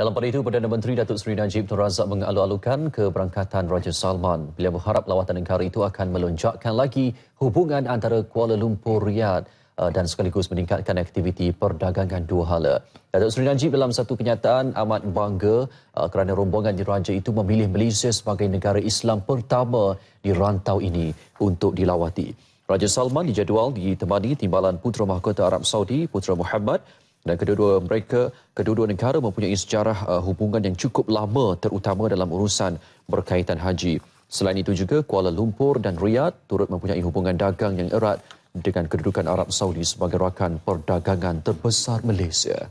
Dalam pada itu, Perdana Menteri Datuk Seri Najib Tun Razak mengalu-alukan keberangkatan Raja Salman. Beliau berharap lawatan negara itu akan melonjakkan lagi hubungan antara Kuala Lumpur Riyadh eh, dan sekaligus meningkatkan aktiviti perdagangan dua hala. Datuk Seri Najib dalam satu kenyataan amat bangga eh, kerana rombongan di Raja itu memilih Malaysia sebagai negara Islam pertama di rantau ini untuk dilawati. Raja Salman dijadual ditemani Timbalan Putra Mahkota Arab Saudi, Putra Muhammad, dan kedua-dua mereka kedua-dua negara mempunyai sejarah uh, hubungan yang cukup lama terutama dalam urusan berkaitan haji. Selain itu juga Kuala Lumpur dan Riyadh turut mempunyai hubungan dagang yang erat dengan kedudukan Arab Saudi sebagai rakan perdagangan terbesar Malaysia.